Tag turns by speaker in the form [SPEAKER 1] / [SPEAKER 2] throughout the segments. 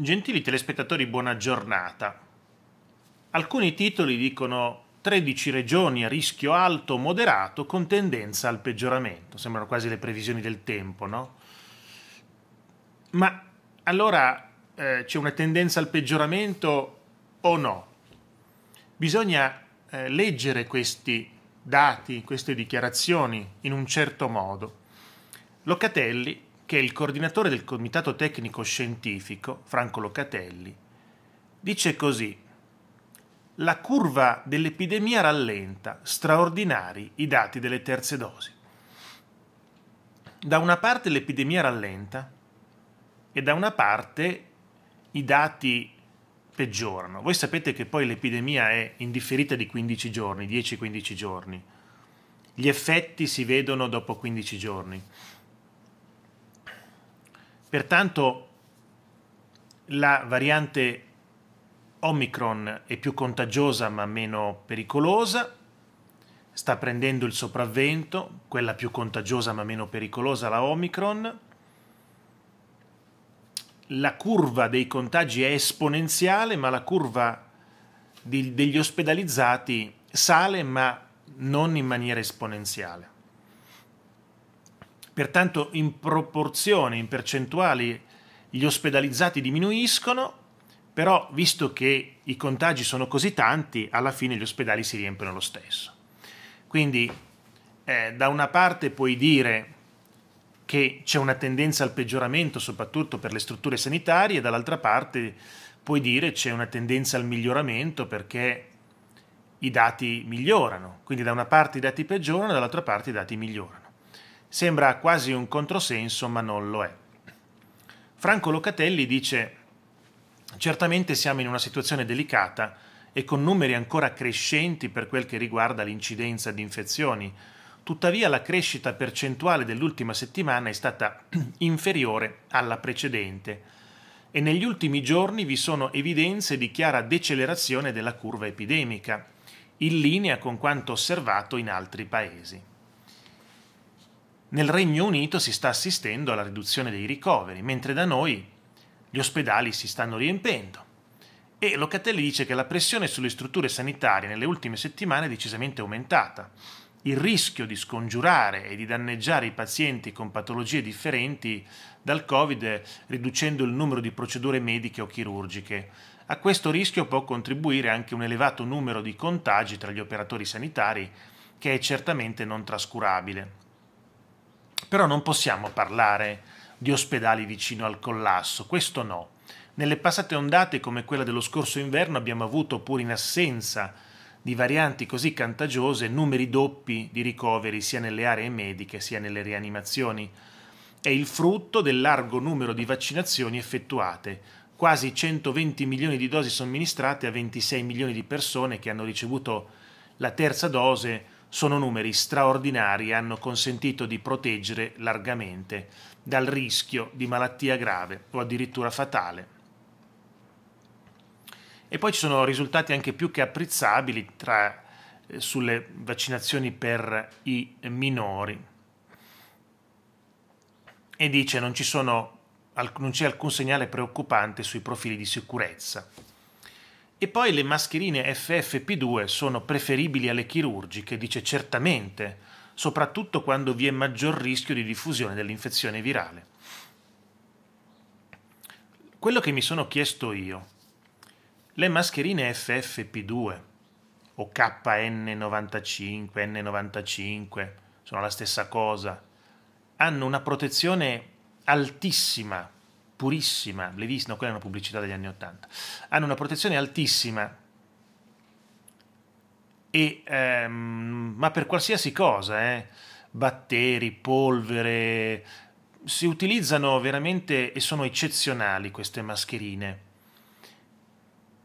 [SPEAKER 1] Gentili telespettatori, buona giornata. Alcuni titoli dicono 13 regioni a rischio alto o moderato con tendenza al peggioramento. Sembrano quasi le previsioni del tempo, no? Ma allora eh, c'è una tendenza al peggioramento o no? Bisogna eh, leggere questi dati, queste dichiarazioni in un certo modo. Locatelli che il coordinatore del Comitato Tecnico Scientifico, Franco Locatelli, dice così la curva dell'epidemia rallenta, straordinari i dati delle terze dosi. Da una parte l'epidemia rallenta e da una parte i dati peggiorano. Voi sapete che poi l'epidemia è indifferita di 15 giorni, 10-15 giorni. Gli effetti si vedono dopo 15 giorni. Pertanto la variante Omicron è più contagiosa ma meno pericolosa, sta prendendo il sopravvento, quella più contagiosa ma meno pericolosa, la Omicron. La curva dei contagi è esponenziale, ma la curva di, degli ospedalizzati sale ma non in maniera esponenziale. Pertanto in proporzione, in percentuali, gli ospedalizzati diminuiscono, però visto che i contagi sono così tanti, alla fine gli ospedali si riempiono lo stesso. Quindi eh, da una parte puoi dire che c'è una tendenza al peggioramento soprattutto per le strutture sanitarie, dall'altra parte puoi dire c'è una tendenza al miglioramento perché i dati migliorano, quindi da una parte i dati peggiorano, dall'altra parte i dati migliorano. Sembra quasi un controsenso, ma non lo è. Franco Locatelli dice Certamente siamo in una situazione delicata e con numeri ancora crescenti per quel che riguarda l'incidenza di infezioni. Tuttavia la crescita percentuale dell'ultima settimana è stata inferiore alla precedente e negli ultimi giorni vi sono evidenze di chiara decelerazione della curva epidemica, in linea con quanto osservato in altri paesi. Nel Regno Unito si sta assistendo alla riduzione dei ricoveri, mentre da noi gli ospedali si stanno riempendo. E Locatelli dice che la pressione sulle strutture sanitarie nelle ultime settimane è decisamente aumentata. Il rischio di scongiurare e di danneggiare i pazienti con patologie differenti dal Covid riducendo il numero di procedure mediche o chirurgiche. A questo rischio può contribuire anche un elevato numero di contagi tra gli operatori sanitari, che è certamente non trascurabile. Però non possiamo parlare di ospedali vicino al collasso, questo no. Nelle passate ondate come quella dello scorso inverno abbiamo avuto, pur in assenza di varianti così contagiose, numeri doppi di ricoveri sia nelle aree mediche sia nelle rianimazioni. È il frutto del largo numero di vaccinazioni effettuate. Quasi 120 milioni di dosi somministrate a 26 milioni di persone che hanno ricevuto la terza dose sono numeri straordinari e hanno consentito di proteggere largamente dal rischio di malattia grave o addirittura fatale. E poi ci sono risultati anche più che apprezzabili tra, eh, sulle vaccinazioni per i minori. E dice non, sono, non c'è alcun segnale preoccupante sui profili di sicurezza. E poi le mascherine FFP2 sono preferibili alle chirurgiche, dice certamente, soprattutto quando vi è maggior rischio di diffusione dell'infezione virale. Quello che mi sono chiesto io, le mascherine FFP2 o KN95, N95, sono la stessa cosa, hanno una protezione altissima purissima, Levis, no, quella è una pubblicità degli anni 80, hanno una protezione altissima, e, ehm, ma per qualsiasi cosa, eh, batteri, polvere, si utilizzano veramente e sono eccezionali queste mascherine.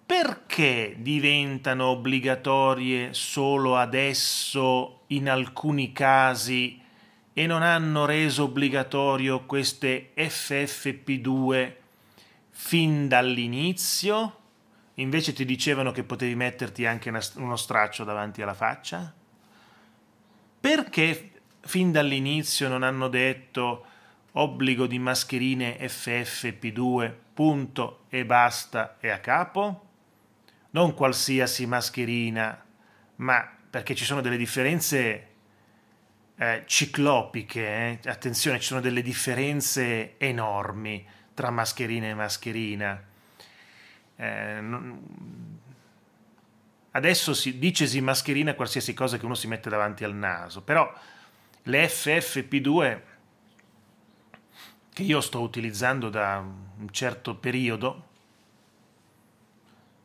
[SPEAKER 1] Perché diventano obbligatorie solo adesso in alcuni casi e non hanno reso obbligatorio queste FFP2 fin dall'inizio? Invece ti dicevano che potevi metterti anche uno straccio davanti alla faccia? Perché fin dall'inizio non hanno detto obbligo di mascherine FFP2, punto e basta e a capo? Non qualsiasi mascherina, ma perché ci sono delle differenze eh, ciclopiche, eh? attenzione ci sono delle differenze enormi tra mascherina e mascherina. Eh, non... Adesso si dicesi mascherina qualsiasi cosa che uno si mette davanti al naso, però le FFP2 che io sto utilizzando da un certo periodo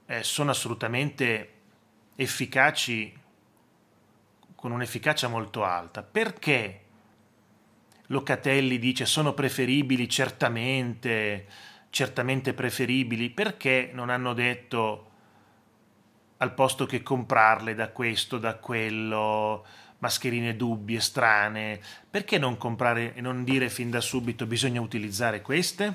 [SPEAKER 1] eh, sono assolutamente efficaci con un'efficacia molto alta. Perché Locatelli dice sono preferibili certamente, certamente preferibili, perché non hanno detto al posto che comprarle da questo, da quello, mascherine dubbie, strane, perché non comprare e non dire fin da subito bisogna utilizzare queste?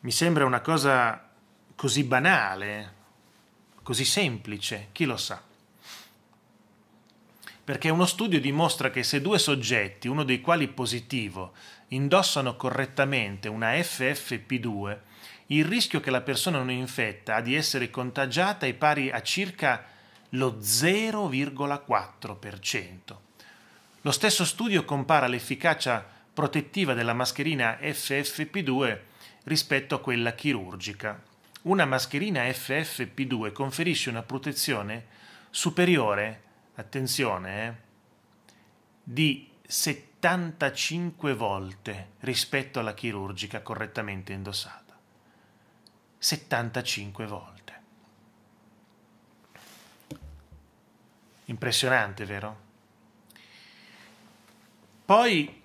[SPEAKER 1] Mi sembra una cosa così banale, così semplice, chi lo sa perché uno studio dimostra che se due soggetti, uno dei quali positivo, indossano correttamente una FFP2, il rischio che la persona non infetta ha di essere contagiata è pari a circa lo 0,4%. Lo stesso studio compara l'efficacia protettiva della mascherina FFP2 rispetto a quella chirurgica. Una mascherina FFP2 conferisce una protezione superiore attenzione, eh, di 75 volte rispetto alla chirurgica correttamente indossata. 75 volte. Impressionante, vero? Poi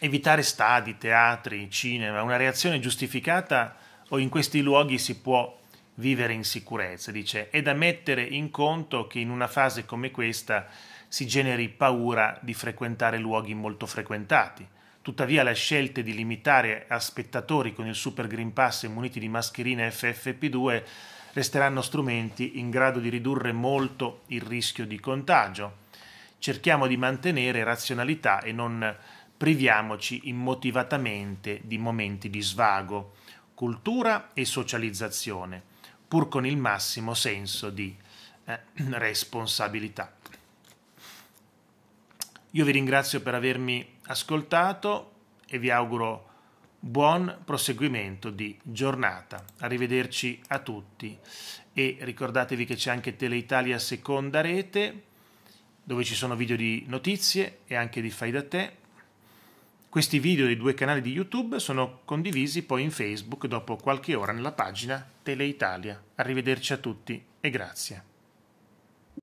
[SPEAKER 1] evitare stadi, teatri, cinema, una reazione giustificata o in questi luoghi si può vivere in sicurezza. Dice, è da mettere in conto che in una fase come questa si generi paura di frequentare luoghi molto frequentati. Tuttavia la scelta di limitare a spettatori con il Super Green Pass e muniti di mascherine FFP2 resteranno strumenti in grado di ridurre molto il rischio di contagio. Cerchiamo di mantenere razionalità e non priviamoci immotivatamente di momenti di svago, cultura e socializzazione pur con il massimo senso di eh, responsabilità. Io vi ringrazio per avermi ascoltato e vi auguro buon proseguimento di giornata. Arrivederci a tutti e ricordatevi che c'è anche Teleitalia seconda rete dove ci sono video di notizie e anche di fai da te questi video dei due canali di YouTube sono condivisi poi in Facebook dopo qualche ora nella pagina Teleitalia. Arrivederci a tutti e grazie.